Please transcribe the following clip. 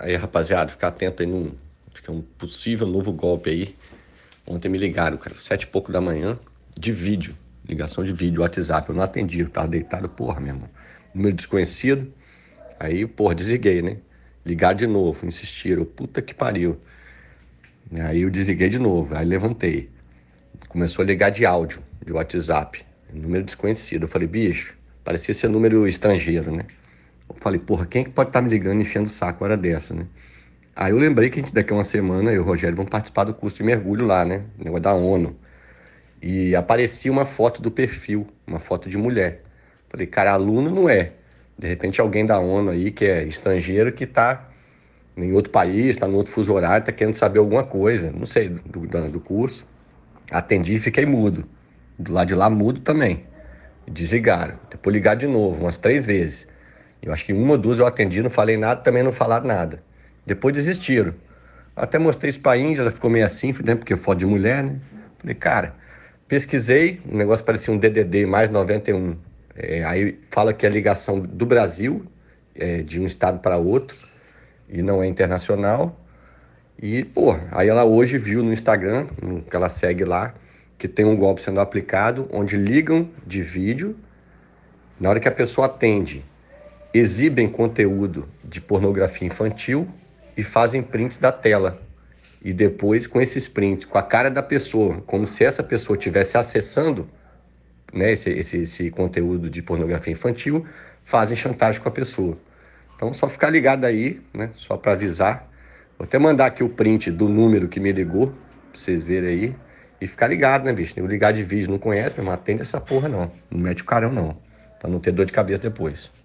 Aí, rapaziada, ficar atento aí num que é um possível novo golpe aí. Ontem me ligaram, cara, sete e pouco da manhã, de vídeo, ligação de vídeo, WhatsApp. Eu não atendi, eu tava deitado, porra, meu irmão. Número desconhecido. Aí, porra, desliguei, né? Ligar de novo, insistiram, puta que pariu. Aí eu desliguei de novo, aí levantei. Começou a ligar de áudio, de WhatsApp, número desconhecido. Eu falei, bicho, parecia ser número estrangeiro, né? falei, porra, quem é que pode estar tá me ligando enchendo o saco hora dessa, né? Aí eu lembrei que a gente, daqui a uma semana, eu e o Rogério vão participar do curso de mergulho lá, né? O negócio da ONU. E aparecia uma foto do perfil, uma foto de mulher. Falei, cara, aluno não é. De repente alguém da ONU aí que é estrangeiro que está em outro país, está no outro fuso horário, está querendo saber alguma coisa, não sei, do, do, do curso. Atendi e fiquei mudo. Do lado de lá, mudo também. Desligaram. Depois ligar de novo, umas três vezes. Eu acho que uma ou duas eu atendi, não falei nada, também não falaram nada. Depois desistiram. Até mostrei isso pra Índia, ela ficou meio assim, né, porque é foda de mulher, né? Falei, cara, pesquisei, o negócio parecia um DDD mais 91. É, aí fala que é ligação do Brasil, é, de um estado para outro, e não é internacional. E, pô, aí ela hoje viu no Instagram, que ela segue lá, que tem um golpe sendo aplicado, onde ligam de vídeo, na hora que a pessoa atende, exibem conteúdo de pornografia infantil e fazem prints da tela. E depois, com esses prints, com a cara da pessoa, como se essa pessoa estivesse acessando né, esse, esse, esse conteúdo de pornografia infantil, fazem chantagem com a pessoa. Então, só ficar ligado aí, né, só para avisar. Vou até mandar aqui o print do número que me ligou, pra vocês verem aí. E ficar ligado, né, bicho? Eu ligar de vídeo, não conhece, mas atende essa porra, não. Não mete o carão, não. Pra não ter dor de cabeça depois.